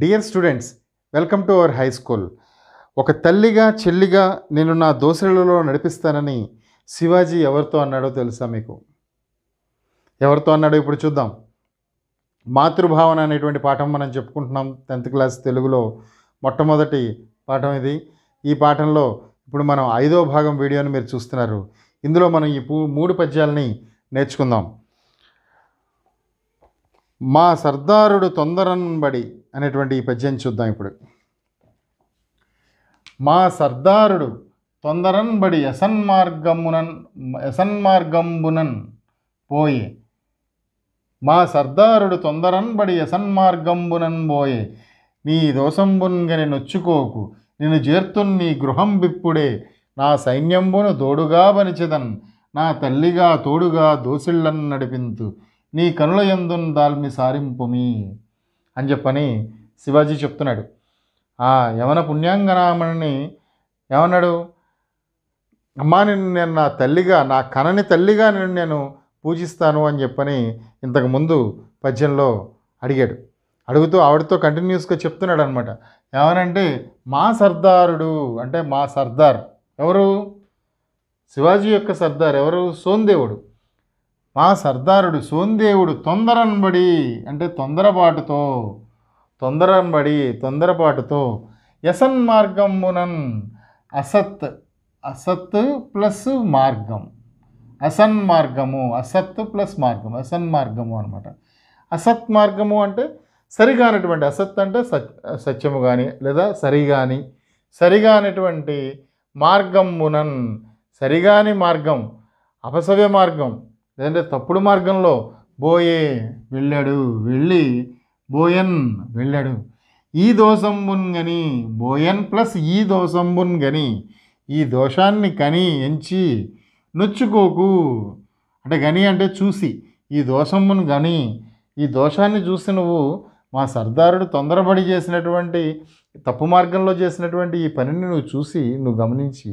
dear students welcome to our high school ఒక తల్లిగా చెల్లిగా నేను నా దోసలలో నడిపిస్తానని శివాజీ ఎవరితో అన్నాడో తెలుసా మీకు ఎవరితో అన్నాడో ఇప్పుడు చూద్దాం మాతృభావన అనేటువంటి పాఠం మనం చెప్పుకుంటున్నాం టెన్త్ క్లాస్ తెలుగులో మొట్టమొదటి పాఠం ఇది ఈ పాఠంలో ఇప్పుడు మనం ఐదో భాగం వీడియోని మీరు చూస్తున్నారు ఇందులో మనం ఈ మూడు పద్యాలని నేర్చుకుందాం మా సర్దారుడు తొందరన్బడి అనేటువంటి ఈ పద్యం చూద్దాం ఇప్పుడు మా సర్దారుడు తొందరన్బడి యసన్మార్గమునన్ యసన్మార్గంబునన్ పోయే మా సర్దారుడు తొందరన్బడి యసన్మార్గంబునన్ పోయే నీ దోషంబున్గని నొచ్చుకోకు నేను చేర్తున్ నీ గృహం బిప్పుడే నా సైన్యంబును తోడుగా పనిచెదన్ నా తల్లిగా తోడుగా దోసిళ్ళన్ నడిపింతు నీ కనుల ఎందున్ దాల్మి సారింపుమి అని చెప్పని శివాజీ చెప్తున్నాడు ఆ యవన పుణ్యాంగనామణిని ఏమన్నాడు అమ్మా నిన్ను నేను నా తల్లిగా నా కనని తల్లిగా నేను నేను పూజిస్తాను అని చెప్పని ఇంతకుముందు పద్యంలో అడిగాడు అడుగుతూ ఆవిడతో కంటిన్యూస్గా చెప్తున్నాడు అనమాట ఏమనంటే మా సర్దారుడు అంటే మా సర్దార్ ఎవరు శివాజీ యొక్క సర్దార్ ఎవరు సోందేవుడు మా సర్దారుడు సోందేవుడు తొందరనబడి అంటే తొందరపాటుతో తొందరనబడి తొందరపాటుతో యసన్ మార్గమునన్ అసత్ అసత్ ప్లస్ మార్గం అసన్ మార్గము అసత్ ప్లస్ మార్గం అసన్ మార్గము అనమాట అసత్ మార్గము అంటే సరిగానటువంటి అసత్ అంటే సత్ సత్యము కానీ లేదా సరిగాని సరిగానటువంటి మార్గం మునన్ సరిగాని మార్గం అపసవ్య మార్గం లేదంటే తప్పుడు మార్గంలో బోయే వెళ్ళాడు వెళ్ళి బోయన్ వెళ్ళాడు ఈ దోషంబున్ గని బోయన్ ప్లస్ ఈ దోషంబున్ గని ఈ దోషాన్ని కని ఎంచి నొచ్చుకోకు అంటే గని అంటే చూసి ఈ దోషమును గని ఈ దోషాన్ని చూసి నువ్వు మా సర్దారుడు తొందరపడి చేసినటువంటి తప్పు మార్గంలో చేసినటువంటి ఈ పనిని నువ్వు చూసి నువ్వు గమనించి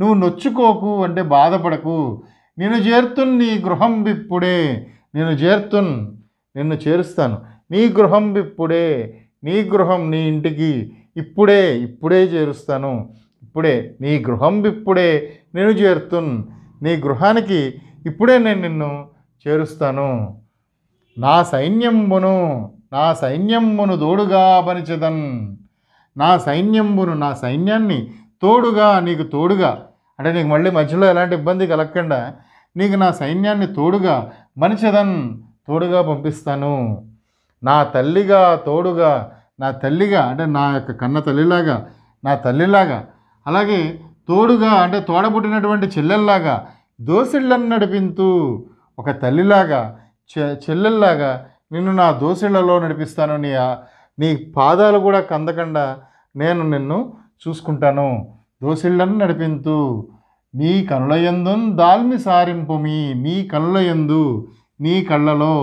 నువ్వు నొచ్చుకోకు అంటే బాధపడకు నేను చేరుతున్ నీ గృహం విప్పుడే నేను చేరుతున్ నిన్ను చేరుస్తాను నీ గృహం విప్పుడే నీ గృహం నీ ఇంటికి ఇప్పుడే ఇప్పుడే చేరుస్తాను ఇప్పుడే నీ గృహం విప్పుడే నేను చేరుతున్ నీ గృహానికి ఇప్పుడే నేను నిన్ను చేరుస్తాను నా సైన్యంబును నా సైన్యంబును తోడుగా పనిచదన్ నా సైన్యంబును నా సైన్యాన్ని తోడుగా నీకు తోడుగా అంటే నీకు మళ్ళీ మధ్యలో ఎలాంటి ఇబ్బంది కలగకుండా నీకు నా సైన్యాన్ని తోడుగా మనిషిదన్ తోడుగా పంపిస్తాను నా తల్లిగా తోడుగా నా తల్లిగా అంటే నా యొక్క కన్న తల్లిలాగా నా తల్లిలాగా అలాగే తోడుగా అంటే తోడబుట్టినటువంటి చెల్లెల్లాగా దోసిళ్ళను నడిపింతూ ఒక తల్లిలాగా చె చెల్లెల్లాగా నిన్ను నా దోసిళ్లలో నడిపిస్తాను నీ నీ పాదాలు కూడా కందకుండా నేను నిన్ను చూసుకుంటాను దోసిళ్లను నడిపింతు నీ కనులయందు దాల్మి మీ మీ కనులయందు నీ కళ్ళలో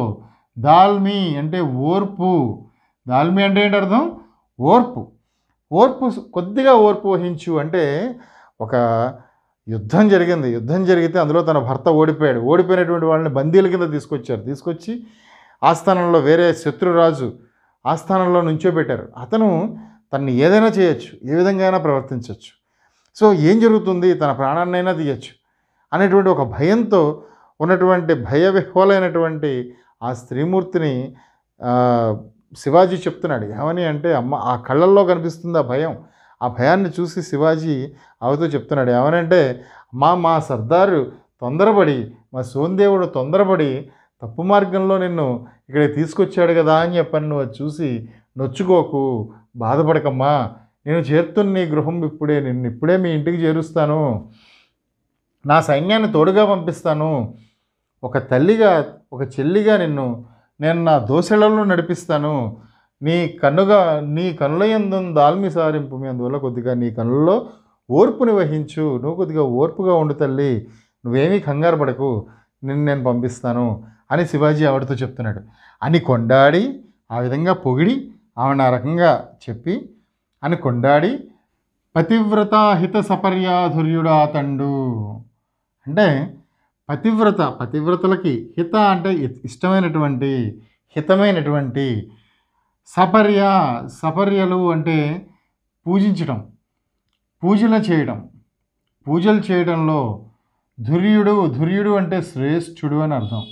దాల్మి అంటే ఓర్పు దాల్మి అంటే ఏంటి అర్థం ఓర్పు ఓర్పు కొద్దిగా ఓర్పు వహించు అంటే ఒక యుద్ధం జరిగింది యుద్ధం జరిగితే అందులో తన భర్త ఓడిపోయాడు ఓడిపోయినటువంటి వాళ్ళని బందీల కింద తీసుకొచ్చారు తీసుకొచ్చి ఆస్థానంలో వేరే శత్రురాజు ఆస్థానంలో నుంచోబెట్టారు అతను తన్ని ఏదైనా చేయొచ్చు ఏ విధంగా అయినా ప్రవర్తించవచ్చు సో ఏం జరుగుతుంది తన ప్రాణాన్నైనా తీయచ్చు అనేటువంటి ఒక భయంతో ఉన్నటువంటి భయ విహ్వలైనటువంటి ఆ స్త్రీమూర్తిని శివాజీ చెప్తున్నాడు ఏమని అంటే అమ్మ ఆ కళ్ళల్లో కనిపిస్తుంది ఆ భయం ఆ భయాన్ని చూసి శివాజీ ఆమెతో చెప్తున్నాడు ఏమనంటే మా మా సర్దారు తొందరపడి మా సోందేవుడు తొందరపడి తప్పు మార్గంలో నిన్ను ఇక్కడికి తీసుకొచ్చాడు కదా అని చెప్పని నువ్వు చూసి నొచ్చుకోకు బాధపడకమ్మా నేను చేరుతున్న నీ గృహం ఇప్పుడే నిన్ను ఇప్పుడే మీ ఇంటికి చేరుస్తాను నా సైన్యాన్ని తోడుగా పంపిస్తాను ఒక తల్లిగా ఒక చెల్లిగా నిన్ను నేను నా దోశలలో నడిపిస్తాను నీ కన్నుగా నీ కనుల ఎందు దాల్మి సారింపు మీ అందువల్ల కొద్దిగా నీ కనుల్లో ఓర్పుని వహించు నువ్వు కొద్దిగా ఓర్పుగా ఉండు తల్లి నువ్వేమీ కంగారు పడకు నిన్ను నేను పంపిస్తాను అని శివాజీ ఆవిడతో చెప్తున్నాడు అని కొండాడి ఆ విధంగా పొగిడి ఆమెను ఆ రకంగా చెప్పి అని కొండాడి పతివ్రత హిత సపర్యాధుర్యుడా తండు అంటే పతివ్రత పతివ్రతలకి హిత అంటే ఇష్టమైనటువంటి హితమైనటువంటి సపర్య సపర్యలు అంటే పూజించడం పూజలు చేయడం పూజలు చేయడంలో ధుర్యుడు ధుర్యుడు అంటే శ్రేష్ఠుడు అని అర్థం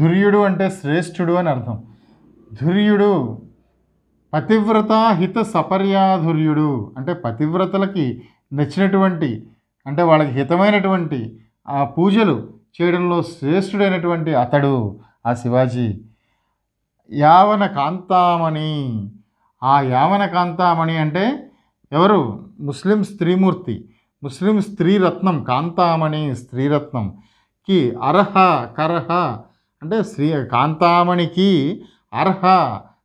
ధుర్యుడు అంటే శ్రేష్ఠుడు అని అర్థం ధుర్యుడు పతివ్రత హిత సపర్యాధుర్యుడు అంటే పతివ్రతలకి నచ్చినటువంటి అంటే వాళ్ళకి హితమైనటువంటి ఆ పూజలు చేయడంలో శ్రేష్ఠుడైనటువంటి అతడు ఆ శివాజీ యావన కాంతామణి ఆ యావన కాంతామణి అంటే ఎవరు ముస్లిం స్త్రీమూర్తి ముస్లిం స్త్రీరత్నం కాంతామణి స్త్రీరత్నంకి అర్హ కర్హ అంటే శ్రీ కాంతామణికి అర్హ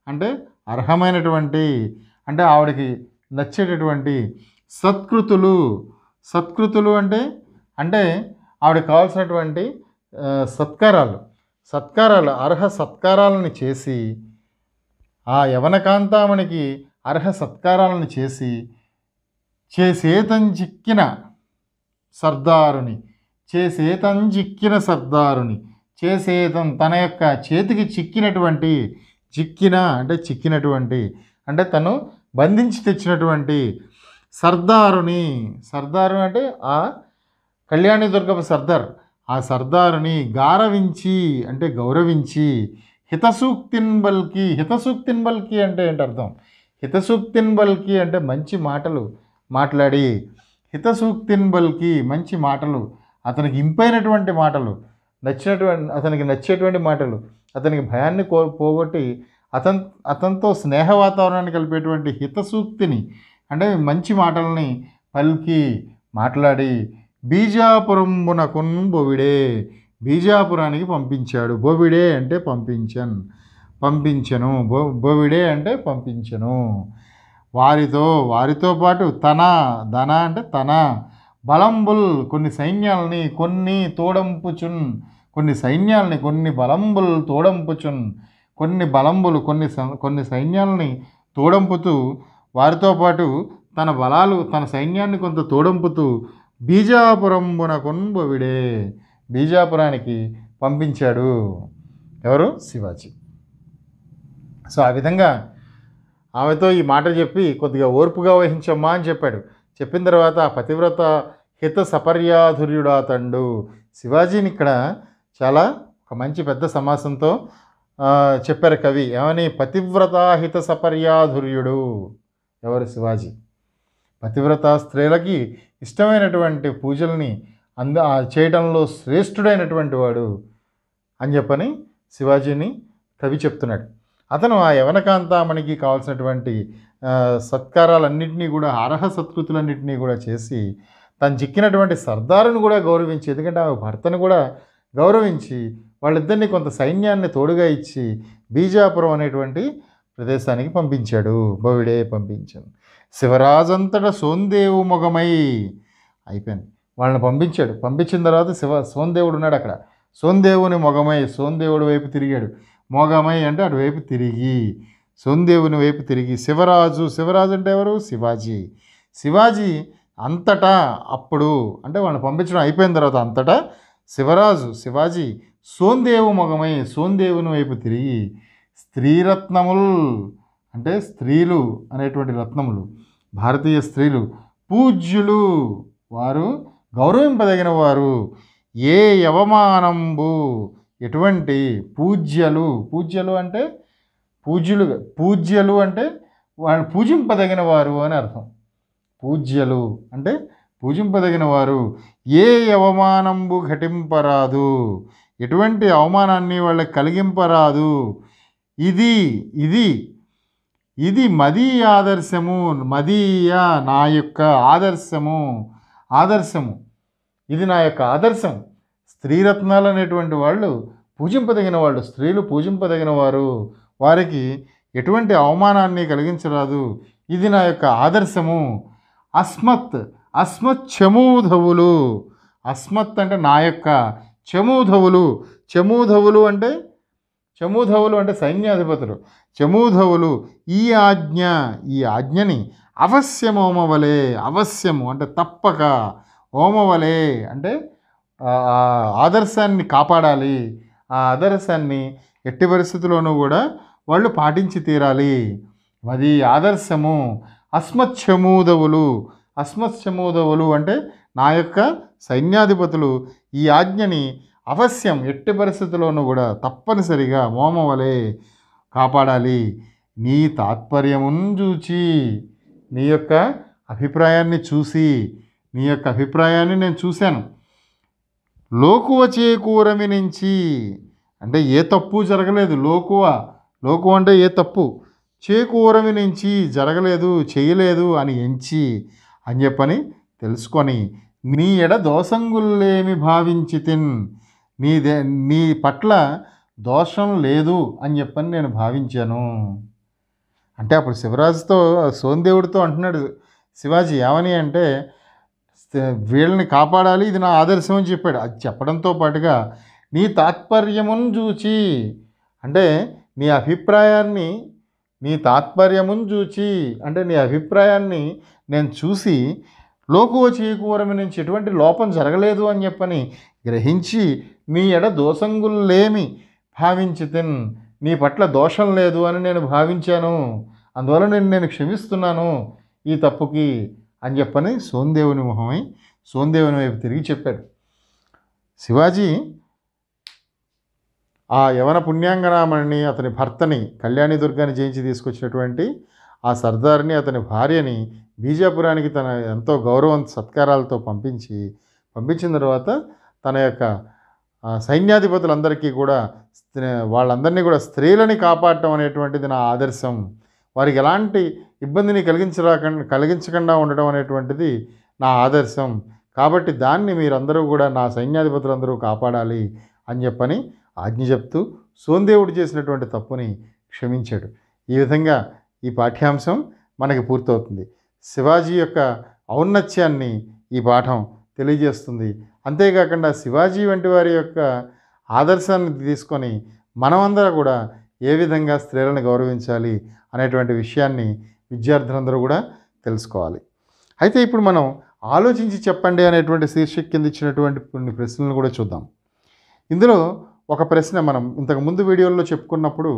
అంటే అర్హమైనటువంటి అంటే ఆవిడకి నచ్చేటటువంటి సత్కృతులు సత్కృతులు అంటే అంటే ఆవిడకి కావాల్సినటువంటి సత్కారాలు సత్కారాలు అర్హ సత్కారాలను చేసి ఆ యవనకాంతామణికి అర్హ సత్కారాలను చేసి చేసేతంజిక్కిన సర్దారుని చేసేతంజిక్కిన సర్దారుని చేసేతం తన యొక్క చేతికి చిక్కినటువంటి చిక్కిన అంటే చిక్కినటువంటి అంటే తను బంధించి తెచ్చినటువంటి సర్దారుని సర్దారు అంటే ఆ కళ్యాణి దుర్గమ్మ సర్దార్ ఆ సర్దారుని గారవించి అంటే గౌరవించి హితసూక్తిన్ బల్కి హితసూక్తిన్ బల్కి అంటే ఏంటి అర్థం హితసూక్తిన్ బల్కి అంటే మంచి మాటలు మాట్లాడి హితసూక్తిన్ బల్కి మంచి మాటలు అతనికి ఇంపైనటువంటి మాటలు నచ్చినటువంటి అతనికి నచ్చేటువంటి మాటలు అతనికి భయాన్ని కో పోగొట్టి అతన్ అతనితో స్నేహ వాతావరణాన్ని కలిపేటువంటి హితసూక్తిని అంటే మంచి మాటల్ని పలికి మాట్లాడి బీజాపురంబునకున్ బోవిడే బీజాపురానికి పంపించాడు బోవిడే అంటే పంపించను పంపించను బో బోవిడే అంటే పంపించను వారితో వారితో పాటు తన ధన అంటే తన బలంబుల్ కొన్ని సైన్యాలని కొన్ని తోడంపుచున్ కొన్ని సైన్యాలని కొన్ని బలంబులు తోడంపుచున్ కొన్ని బలంబులు కొన్ని కొన్ని సైన్యాలని తోడంపుతూ వారితో పాటు తన బలాలు తన సైన్యాన్ని కొంత తోడంపుతూ బీజాపురంబున కొన్బవిడే బీజాపురానికి పంపించాడు ఎవరు శివాజీ సో ఆ విధంగా ఆమెతో ఈ మాట చెప్పి కొద్దిగా ఓర్పుగా వహించమ్మా అని చెప్పాడు చెప్పిన తర్వాత పతివ్రత హిత సపర్యాధుర్యుడా తండు శివాజీని ఇక్కడ చాలా ఒక మంచి పెద్ద సమాసంతో చెప్పారు కవి ఏమని పతివ్రతాహిత సపర్యాధుర్యుడు ఎవరు శివాజీ పతివ్రత స్త్రీలకి ఇష్టమైనటువంటి పూజల్ని అంద చేయడంలో శ్రేష్ఠుడైనటువంటి వాడు అని చెప్పని శివాజీని కవి చెప్తున్నాడు అతను ఆ యవనకాంతామణికి కావాల్సినటువంటి సత్కారాలన్నింటినీ కూడా అర్హ సత్కృతులన్నింటినీ కూడా చేసి తను చిక్కినటువంటి సర్దారును కూడా గౌరవించి ఎందుకంటే ఆమె భర్తను కూడా గౌరవించి వాళ్ళిద్దరిని కొంత సైన్యాన్ని తోడుగా ఇచ్చి బీజాపురం అనేటువంటి ప్రదేశానికి పంపించాడు బవిడే పంపించాడు శివరాజంతట సోందేవు ముఖమై అయిపోయింది వాళ్ళని పంపించాడు పంపించిన తర్వాత శివ సోందేవుడు ఉన్నాడు అక్కడ సోందేవుని మొగమై సోందేవుడి వైపు తిరిగాడు మొగమై అంటే అటువైపు తిరిగి సోందేవుని వైపు తిరిగి శివరాజు శివరాజు అంటే ఎవరు శివాజీ శివాజీ అంతటా అప్పుడు అంటే వాళ్ళని పంపించడం అయిపోయిన తర్వాత అంతటా శివరాజు శివాజీ సోందేవు మగమై సోందేవుని వైపు తిరిగి స్త్రీరత్నములు అంటే స్త్రీలు అనేటువంటి రత్నములు భారతీయ స్త్రీలు పూజ్యులు వారు గౌరవింపదగిన వారు ఏ యవమానంబు ఎటువంటి పూజ్యలు పూజ్యలు అంటే పూజ్యులు పూజ్యలు అంటే వాళ్ళు పూజింపదగిన వారు అని అర్థం పూజ్యలు అంటే పూజింపదగిన వారు ఏ అవమానంబు ఘటింపరాదు ఎటువంటి అవమానాన్ని వాళ్ళకి కలిగింపరాదు ఇది ఇది ఇది మదీ ఆదర్శము మదీయ నా యొక్క ఆదర్శము ఆదర్శము ఇది నా యొక్క ఆదర్శం స్త్రీరత్నాలు అనేటువంటి వాళ్ళు పూజింపదగిన వాళ్ళు స్త్రీలు పూజింపదగిన వారు వారికి ఎటువంటి అవమానాన్ని కలిగించరాదు ఇది నా యొక్క ఆదర్శము అస్మత్ అస్మత్ చమూధవులు అస్మత్ అంటే నా యొక్క చమూధవులు చమూధవులు అంటే చమూధవులు అంటే సైన్యాధిపతులు చమూధవులు ఈ ఆజ్ఞ ఈ ఆజ్ఞని అవశ్యమోమవలే అవశ్యము అంటే తప్పక ఓమవలే అంటే ఆదర్శాన్ని కాపాడాలి ఆ ఆదర్శాన్ని ఎట్టి పరిస్థితుల్లోనూ కూడా వాళ్ళు పాటించి తీరాలి అది ఆదర్శము అస్మచ్చమూదవులు అస్మత్సమోదవులు అంటే నా యొక్క సైన్యాధిపతులు ఈ ఆజ్ఞని అవశ్యం ఎట్టి పరిస్థితుల్లోనూ కూడా తప్పనిసరిగా మోమవలే కాపాడాలి నీ తాత్పర్యమును చూచి నీ యొక్క అభిప్రాయాన్ని చూసి నీ యొక్క అభిప్రాయాన్ని నేను చూశాను లోకువ చేకూరమి నుంచి అంటే ఏ తప్పు జరగలేదు లోకువ లోకువ అంటే ఏ తప్పు చేకూరమి నుంచి జరగలేదు చేయలేదు అని ఎంచి అని చెప్పని తెలుసుకొని నీ ఎడ దోషంగుల్లేమి నీ దే నీ పట్ల దోషం లేదు అని చెప్పని నేను భావించాను అంటే అప్పుడు శివరాజుతో సోందేవుడితో అంటున్నాడు శివాజీ ఏమని అంటే వీళ్ళని కాపాడాలి ఇది నా ఆదర్శం అని చెప్పాడు అది చెప్పడంతో పాటుగా నీ తాత్పర్యమును చూచి అంటే నీ అభిప్రాయాన్ని నీ తాత్పర్యమును చూచి అంటే నీ అభిప్రాయాన్ని నేను చూసి లోకువ చేయకూరమి నుంచి ఎటువంటి లోపం జరగలేదు అని చెప్పని గ్రహించి నీ ఎడ దోషంగుల్లేమి తిన్ నీ పట్ల దోషం లేదు అని నేను భావించాను అందువల్ల నేను నేను క్షమిస్తున్నాను ఈ తప్పుకి అని చెప్పని సోందేవుని మొహమై సోందేవుని వైపు తిరిగి చెప్పాడు శివాజీ ఆ యవన పుణ్యాంగనామణిని అతని భర్తని కళ్యాణి దుర్గాని జయించి తీసుకొచ్చినటువంటి ఆ సర్దార్ని అతని భార్యని బీజాపురానికి తన ఎంతో గౌరవం సత్కారాలతో పంపించి పంపించిన తర్వాత తన యొక్క సైన్యాధిపతులందరికీ కూడా వాళ్ళందరినీ కూడా స్త్రీలని కాపాడటం అనేటువంటిది నా ఆదర్శం వారికి ఎలాంటి ఇబ్బందిని కలిగించరాకుండా కలిగించకుండా ఉండడం అనేటువంటిది నా ఆదర్శం కాబట్టి దాన్ని మీరందరూ కూడా నా సైన్యాధిపతులందరూ కాపాడాలి అని చెప్పని ఆజ్ఞ చెప్తూ సోందేవుడు చేసినటువంటి తప్పుని క్షమించాడు ఈ విధంగా ఈ పాఠ్యాంశం మనకి పూర్తవుతుంది శివాజీ యొక్క ఔన్నత్యాన్ని ఈ పాఠం తెలియజేస్తుంది అంతేకాకుండా శివాజీ వంటి వారి యొక్క ఆదర్శాన్ని తీసుకొని మనమందరం కూడా ఏ విధంగా స్త్రీలను గౌరవించాలి అనేటువంటి విషయాన్ని విద్యార్థులందరూ కూడా తెలుసుకోవాలి అయితే ఇప్పుడు మనం ఆలోచించి చెప్పండి అనేటువంటి శీర్షిక కింద ఇచ్చినటువంటి కొన్ని ప్రశ్నలను కూడా చూద్దాం ఇందులో ఒక ప్రశ్న మనం ఇంతకు ముందు వీడియోల్లో చెప్పుకున్నప్పుడు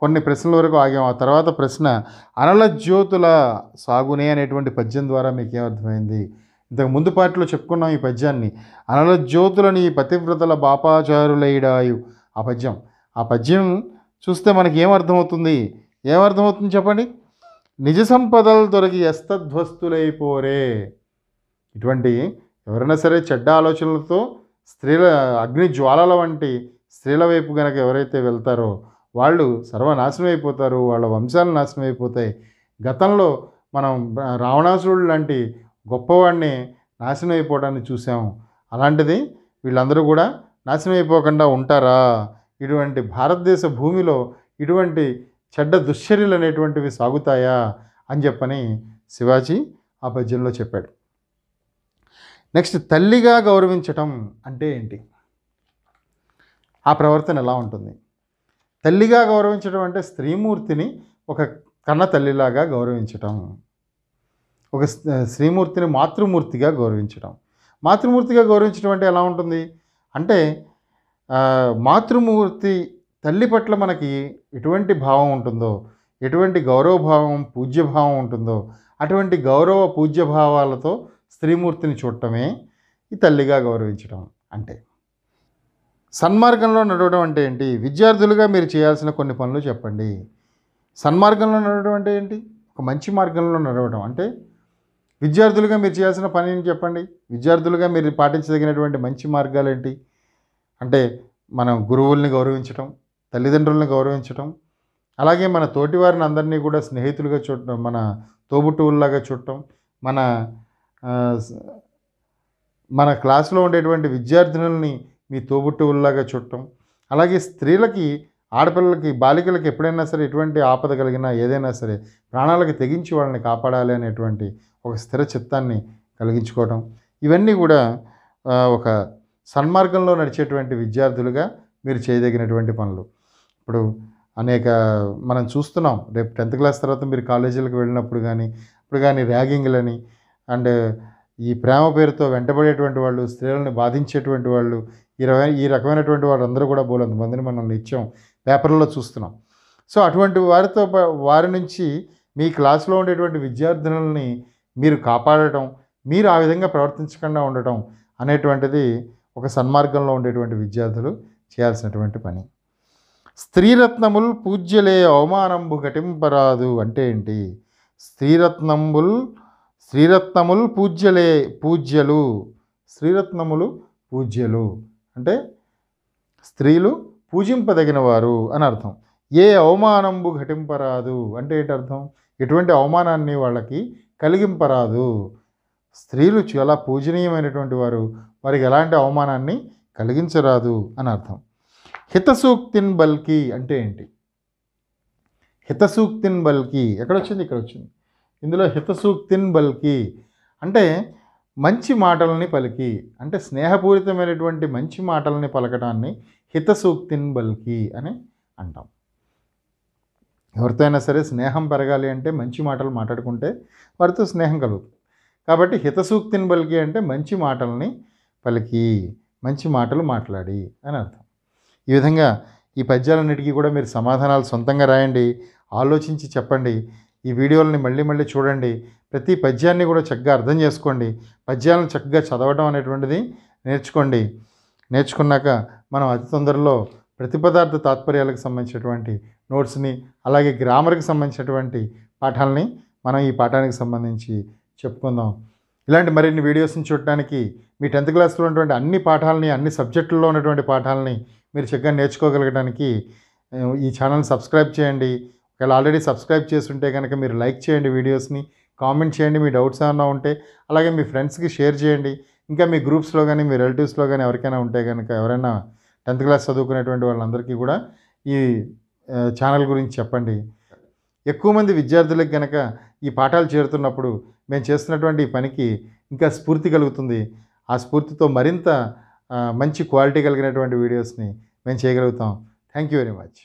కొన్ని ప్రశ్నల వరకు ఆగాము ఆ తర్వాత ప్రశ్న అనల జ్యోతుల సాగునే అనేటువంటి పద్యం ద్వారా మీకు ఏమర్థమైంది ఇంతకు ముందు పాటిలో చెప్పుకున్నాం ఈ పద్యాన్ని అనల జ్యోతులని పతివ్రతల బాపాచారులైడాయు ఆ పద్యం ఆ పద్యం చూస్తే మనకి ఏమర్థమవుతుంది ఏమర్థమవుతుంది చెప్పండి నిజ సంపదలు దొరికి ఎస్తధ్వస్తులైపోరే ఇటువంటి ఎవరైనా సరే చెడ్డ ఆలోచనలతో స్త్రీల అగ్ని జ్వాలల వంటి స్త్రీల వైపు కనుక ఎవరైతే వెళ్తారో వాళ్ళు సర్వనాశనం అయిపోతారు వాళ్ళ వంశాలు నాశనం అయిపోతాయి గతంలో మనం రావణాసురుడు లాంటి గొప్పవాడిని నాశనం అయిపోవడాన్ని చూసాము అలాంటిది వీళ్ళందరూ కూడా నాశనం అయిపోకుండా ఉంటారా ఇటువంటి భారతదేశ భూమిలో ఇటువంటి చెడ్డ దుశ్చర్యలు అనేటువంటివి సాగుతాయా అని చెప్పని శివాజీ ఆ పద్యంలో చెప్పాడు నెక్స్ట్ తల్లిగా గౌరవించటం అంటే ఏంటి ఆ ప్రవర్తన ఎలా ఉంటుంది తల్లిగా గౌరవించడం అంటే స్త్రీమూర్తిని ఒక కన్న తల్లిలాగా గౌరవించటం ఒక స్త్రీమూర్తిని మాతృమూర్తిగా గౌరవించడం మాతృమూర్తిగా గౌరవించడం అంటే ఎలా ఉంటుంది అంటే మాతృమూర్తి తల్లి పట్ల మనకి ఎటువంటి భావం ఉంటుందో ఎటువంటి గౌరవభావం పూజ్యభావం ఉంటుందో అటువంటి గౌరవ పూజ్యభావాలతో స్త్రీమూర్తిని చూడటమే ఈ తల్లిగా గౌరవించడం అంటే సన్మార్గంలో నడవడం అంటే ఏంటి విద్యార్థులుగా మీరు చేయాల్సిన కొన్ని పనులు చెప్పండి సన్మార్గంలో నడవడం అంటే ఏంటి ఒక మంచి మార్గంలో నడవడం అంటే విద్యార్థులుగా మీరు చేయాల్సిన పనిని చెప్పండి విద్యార్థులుగా మీరు పాటించదగినటువంటి మంచి మార్గాలు ఏంటి అంటే మనం గురువుల్ని గౌరవించడం తల్లిదండ్రులను గౌరవించడం అలాగే మన తోటి వారిని అందరినీ కూడా స్నేహితులుగా చూడటం మన తోబుట్టువుల్లాగా చూడటం మన మన క్లాస్లో ఉండేటువంటి విద్యార్థినుల్ని మీ తోబుట్టువుల్లాగా చుట్టం అలాగే స్త్రీలకి ఆడపిల్లలకి బాలికలకి ఎప్పుడైనా సరే ఎటువంటి ఆపద కలిగినా ఏదైనా సరే ప్రాణాలకు తెగించి వాళ్ళని కాపాడాలి అనేటువంటి ఒక స్థిర చిత్తాన్ని కలిగించుకోవడం ఇవన్నీ కూడా ఒక సన్మార్గంలో నడిచేటువంటి విద్యార్థులుగా మీరు చేయదగినటువంటి పనులు ఇప్పుడు అనేక మనం చూస్తున్నాం రేపు టెన్త్ క్లాస్ తర్వాత మీరు కాలేజీలకు వెళ్ళినప్పుడు కానీ ఇప్పుడు కానీ ర్యాగింగ్లని అండ్ ఈ ప్రేమ పేరుతో వెంటబడేటువంటి వాళ్ళు స్త్రీలను బాధించేటువంటి వాళ్ళు ఈ రకమైన ఈ రకమైనటువంటి వాళ్ళందరూ కూడా మందిని మనం నిత్యం పేపర్లో చూస్తున్నాం సో అటువంటి వారితో వారి నుంచి మీ క్లాసులో ఉండేటువంటి విద్యార్థినుల్ని మీరు కాపాడటం మీరు ఆ విధంగా ప్రవర్తించకుండా ఉండటం అనేటువంటిది ఒక సన్మార్గంలో ఉండేటువంటి విద్యార్థులు చేయాల్సినటువంటి పని స్త్రీరత్నముల్ పూజ్యలే అవమానంబు ఘటింపరాదు అంటే ఏంటి స్త్రీరత్నంబుల్ శ్రీరత్నములు పూజ్యలే పూజ్యలు శ్రీరత్నములు పూజ్యలు అంటే స్త్రీలు పూజింపదగిన వారు అని అర్థం ఏ అవమానంబు ఘటింపరాదు అంటే ఏంటి అర్థం ఎటువంటి అవమానాన్ని వాళ్ళకి కలిగింపరాదు స్త్రీలు చాలా పూజనీయమైనటువంటి వారు వారికి ఎలాంటి అవమానాన్ని కలిగించరాదు అని అర్థం హితసూక్తిన్ బల్కి అంటే ఏంటి హితసూక్తిన్ బల్కి ఎక్కడ వచ్చింది ఇక్కడ వచ్చింది ఇందులో హితసూక్తిన్ బల్కి అంటే మంచి మాటలని పలికి అంటే స్నేహపూరితమైనటువంటి మంచి మాటలని పలకటాన్ని హితసూక్తిన్ బల్కి అని అంటాం ఎవరితో అయినా సరే స్నేహం పెరగాలి అంటే మంచి మాటలు మాట్లాడుకుంటే వారితో స్నేహం కలుగుతుంది కాబట్టి హితసూక్తిని బల్కి అంటే మంచి మాటలని పలికి మంచి మాటలు మాట్లాడి అని అర్థం ఈ విధంగా ఈ పద్యాలన్నిటికీ కూడా మీరు సమాధానాలు సొంతంగా రాయండి ఆలోచించి చెప్పండి ఈ వీడియోలని మళ్ళీ మళ్ళీ చూడండి ప్రతి పద్యాన్ని కూడా చక్కగా అర్థం చేసుకోండి పద్యాలను చక్కగా చదవడం అనేటువంటిది నేర్చుకోండి నేర్చుకున్నాక మనం అతి తొందరలో ప్రతిపదార్థ తాత్పర్యాలకు సంబంధించినటువంటి నోట్స్ని అలాగే గ్రామర్కి సంబంధించినటువంటి పాఠాలని మనం ఈ పాఠానికి సంబంధించి చెప్పుకుందాం ఇలాంటి మరిన్ని వీడియోస్ని చూడటానికి మీ టెన్త్ క్లాస్లో ఉన్నటువంటి అన్ని పాఠాలని అన్ని సబ్జెక్టుల్లో ఉన్నటువంటి పాఠాలని మీరు చక్కగా నేర్చుకోగలగడానికి ఈ ఛానల్ని సబ్స్క్రైబ్ చేయండి ఒకవేళ ఆల్రెడీ సబ్స్క్రైబ్ చేస్తుంటే కనుక మీరు లైక్ చేయండి వీడియోస్ని కామెంట్ చేయండి మీ డౌట్స్ ఏమైనా ఉంటే అలాగే మీ ఫ్రెండ్స్కి షేర్ చేయండి ఇంకా మీ గ్రూప్స్లో కానీ మీ రిలేటివ్స్లో కానీ ఎవరికైనా ఉంటే కనుక ఎవరైనా టెన్త్ క్లాస్ చదువుకునేటువంటి వాళ్ళందరికీ కూడా ఈ ఛానల్ గురించి చెప్పండి ఎక్కువ మంది విద్యార్థులకు కనుక ఈ పాఠాలు చేరుతున్నప్పుడు మేము చేస్తున్నటువంటి పనికి ఇంకా స్ఫూర్తి కలుగుతుంది ఆ స్ఫూర్తితో మరింత మంచి క్వాలిటీ కలిగినటువంటి వీడియోస్ని మేము చేయగలుగుతాం థ్యాంక్ యూ వెరీ మచ్